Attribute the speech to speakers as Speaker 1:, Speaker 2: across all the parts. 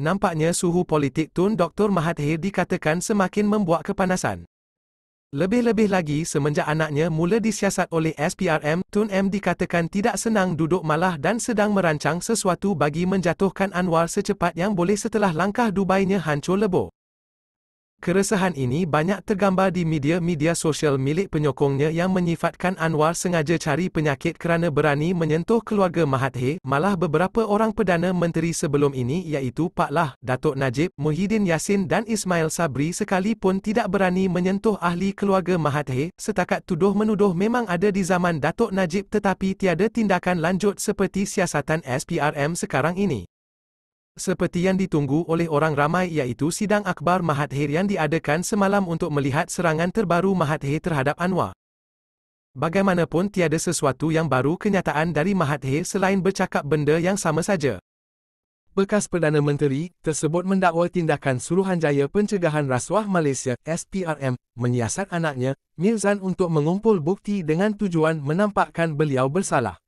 Speaker 1: nampaknya suhu politik Tun Dr. Mahathir dikatakan semakin membuat kepanasan. Lebih-lebih lagi semenjak anaknya mula disiasat oleh SPRM, Tun M dikatakan tidak senang duduk malah dan sedang merancang sesuatu bagi menjatuhkan Anwar secepat yang boleh setelah langkah Dubainya hancur lebur. Keresahan ini banyak tergambar di media-media sosial milik penyokongnya yang menyifatkan Anwar sengaja cari penyakit kerana berani menyentuh keluarga Mahathir, malah beberapa orang Perdana Menteri sebelum ini iaitu Pak Lah, Datuk Najib, Muhyiddin Yassin dan Ismail Sabri sekalipun tidak berani menyentuh ahli keluarga Mahathir, setakat tuduh-menuduh memang ada di zaman Datuk Najib tetapi tiada tindakan lanjut seperti siasatan SPRM sekarang ini. Seperti yang ditunggu oleh orang ramai iaitu sidang akbar Mahathir yang diadakan semalam untuk melihat serangan terbaru Mahathir terhadap Anwar. Bagaimanapun tiada sesuatu yang baru kenyataan dari Mahathir selain bercakap benda yang sama saja. Bekas Perdana Menteri tersebut mendakwa tindakan Suruhanjaya Pencegahan Rasuah Malaysia SPRM menyiasat anaknya, Mirzan untuk mengumpul bukti dengan tujuan menampakkan beliau bersalah.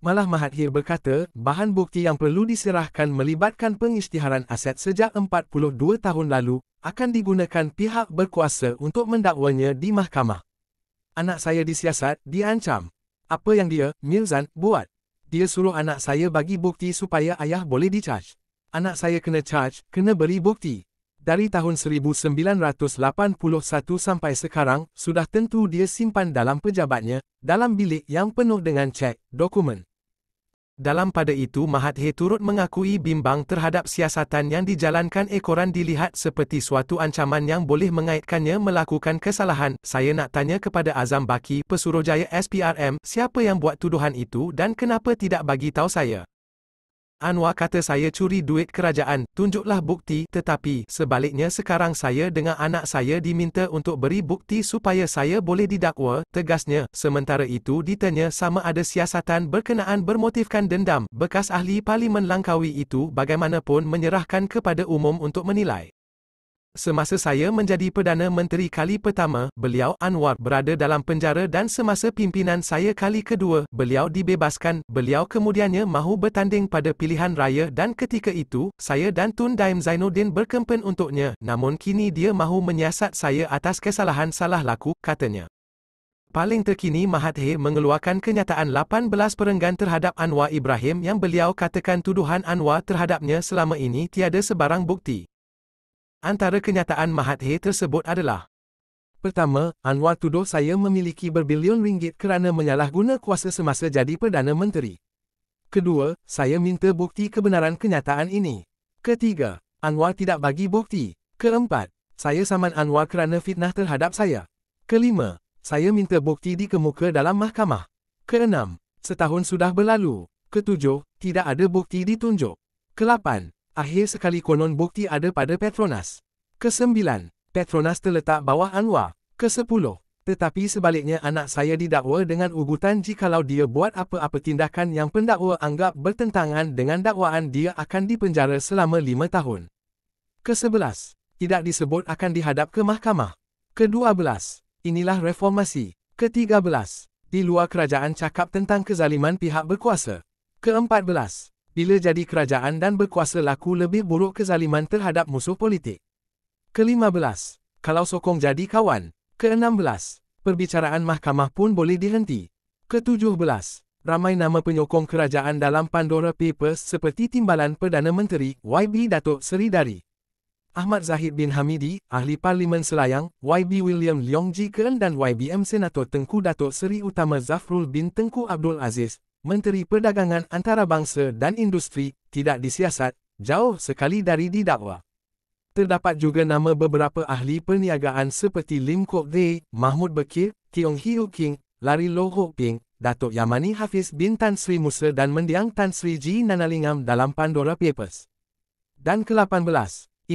Speaker 1: Malah Mahathir berkata, bahan bukti yang perlu diserahkan melibatkan pengisytiharan aset sejak 42 tahun lalu, akan digunakan pihak berkuasa untuk mendakwanya di mahkamah. Anak saya disiasat, diancam. Apa yang dia, Milzan, buat? Dia suruh anak saya bagi bukti supaya ayah boleh dicaj. Anak saya kena caj, kena beri bukti. Dari tahun 1981 sampai sekarang, sudah tentu dia simpan dalam pejabatnya, dalam bilik yang penuh dengan cek, dokumen. Dalam pada itu Mahathir turut mengakui bimbang terhadap siasatan yang dijalankan ekoran dilihat seperti suatu ancaman yang boleh mengaitkannya melakukan kesalahan. Saya nak tanya kepada Azam Baki, Pesuruhjaya SPRM, siapa yang buat tuduhan itu dan kenapa tidak bagi tahu saya? Anwar kata saya curi duit kerajaan, tunjuklah bukti, tetapi, sebaliknya sekarang saya dengan anak saya diminta untuk beri bukti supaya saya boleh didakwa, tegasnya, sementara itu ditanya sama ada siasatan berkenaan bermotifkan dendam, bekas ahli Parlimen Langkawi itu bagaimanapun menyerahkan kepada umum untuk menilai. Semasa saya menjadi Perdana Menteri kali pertama, beliau Anwar berada dalam penjara dan semasa pimpinan saya kali kedua, beliau dibebaskan. Beliau kemudiannya mahu bertanding pada pilihan raya dan ketika itu, saya dan Tun Daim Zainuddin berkempen untuknya. Namun kini dia mahu menyiasat saya atas kesalahan salah laku, katanya. Paling terkini Mahathir mengeluarkan kenyataan 18 perenggan terhadap Anwar Ibrahim yang beliau katakan tuduhan Anwar terhadapnya selama ini tiada sebarang bukti. Antara kenyataan Mahathir tersebut adalah Pertama, Anwar tuduh saya memiliki berbilion ringgit kerana menyalahguna kuasa semasa jadi Perdana Menteri. Kedua, saya minta bukti kebenaran kenyataan ini. Ketiga, Anwar tidak bagi bukti. Keempat, saya saman Anwar kerana fitnah terhadap saya. Kelima, saya minta bukti di kemuka dalam mahkamah. Keenam, setahun sudah berlalu. Ketujuh, tidak ada bukti ditunjuk. Kelapan, Akhir sekali konon bukti ada pada Petronas. Kesembilan, Petronas terletak bawah Anwar. Kesepuluh, tetapi sebaliknya anak saya didakwa dengan ugutan jikalau dia buat apa-apa tindakan yang pendakwa anggap bertentangan dengan dakwaan dia akan dipenjara selama lima tahun. Kesebelas, tidak disebut akan dihadap ke mahkamah. Kedua belas, inilah reformasi. Ketiga belas, di luar kerajaan cakap tentang kezaliman pihak berkuasa. Keempat belas, bila jadi kerajaan dan berkuasa laku lebih buruk kezaliman terhadap musuh politik. Kelima belas, kalau sokong jadi kawan. Keenam belas, perbicaraan mahkamah pun boleh dihenti. Ketujuh belas, ramai nama penyokong kerajaan dalam Pandora Papers seperti Timbalan Perdana Menteri YB Datuk Seri Dari. Ahmad Zahid bin Hamidi, Ahli Parlimen Selayang, YB William Leong Ji Keen dan YBM Senator Tengku Datuk Seri Utama Zafrul bin Tengku Abdul Aziz, Menteri Perdagangan Antarabangsa dan Industri, tidak disiasat, jauh sekali dari didakwa. Terdapat juga nama beberapa ahli perniagaan seperti Lim Kok Dae, Mahmud Bekir, Tiong Hiu King, Lari Lo Ho Ping, Datuk Yamani Hafiz bin Tan Sri Musa dan mendiang Tan Sri Ji Nanalingam dalam Pandora Papers. Dan ke-18,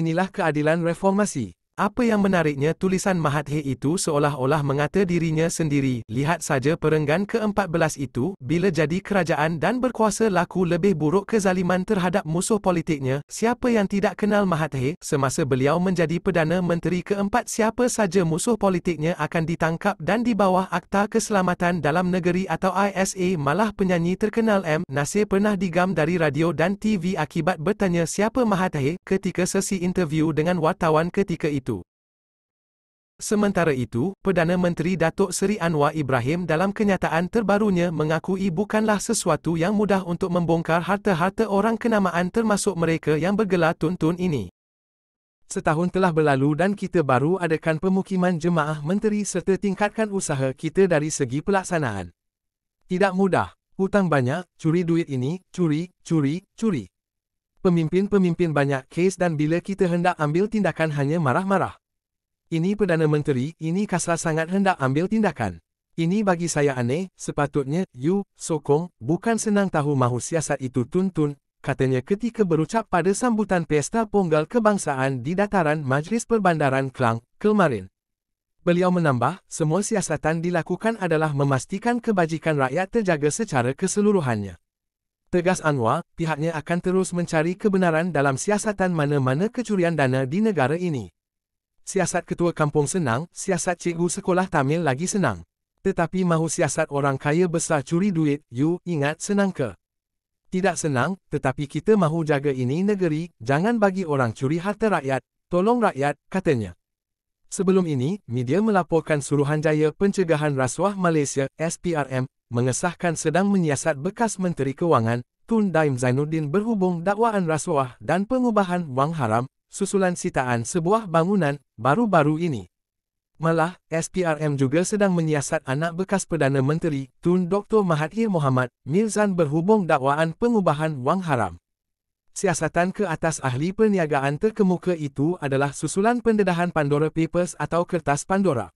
Speaker 1: inilah keadilan reformasi. Apa yang menariknya tulisan Mahathir itu seolah-olah mengata dirinya sendiri, lihat saja perenggan ke-14 itu, bila jadi kerajaan dan berkuasa laku lebih buruk kezaliman terhadap musuh politiknya, siapa yang tidak kenal Mahathir, semasa beliau menjadi Perdana Menteri ke-4 siapa saja musuh politiknya akan ditangkap dan di bawah Akta Keselamatan Dalam Negeri atau ISA malah penyanyi terkenal M. Nasir pernah digam dari radio dan TV akibat bertanya siapa Mahathir ketika sesi interview dengan wartawan ketika itu. Sementara itu, Perdana Menteri Datuk Seri Anwar Ibrahim dalam kenyataan terbarunya mengakui bukanlah sesuatu yang mudah untuk membongkar harta-harta orang kenamaan termasuk mereka yang bergelar tuntun ini. Setahun telah berlalu dan kita baru adakan pemukiman jemaah menteri serta tingkatkan usaha kita dari segi pelaksanaan. Tidak mudah, hutang banyak, curi duit ini, curi, curi, curi. Pemimpin-pemimpin banyak kes dan bila kita hendak ambil tindakan hanya marah-marah. Ini Perdana Menteri, ini kasar sangat hendak ambil tindakan. Ini bagi saya aneh, sepatutnya, you, sokong, bukan senang tahu mahu siasat itu tuntun, katanya ketika berucap pada sambutan Pesta Ponggal Kebangsaan di dataran Majlis Perbandaran Kelang kemarin. Beliau menambah, semua siasatan dilakukan adalah memastikan kebajikan rakyat terjaga secara keseluruhannya. Tegas Anwar, pihaknya akan terus mencari kebenaran dalam siasatan mana-mana kecurian dana di negara ini siasat ketua kampung senang, siasat cikgu sekolah Tamil lagi senang. Tetapi mahu siasat orang kaya besar curi duit, you ingat senang ke? Tidak senang, tetapi kita mahu jaga ini negeri, jangan bagi orang curi harta rakyat, tolong rakyat, katanya. Sebelum ini, media melaporkan Suruhanjaya Pencegahan Rasuah Malaysia, SPRM, mengesahkan sedang menyiasat bekas Menteri Kewangan, Tun Daim Zainuddin berhubung dakwaan rasuah dan pengubahan wang haram susulan sitaan sebuah bangunan, baru-baru ini. Malah, SPRM juga sedang menyiasat anak bekas Perdana Menteri, Tun Dr. Mahathir Mohamad, milzan berhubung dakwaan pengubahan wang haram. Siasatan ke atas ahli perniagaan terkemuka itu adalah susulan pendedahan Pandora Papers atau kertas Pandora.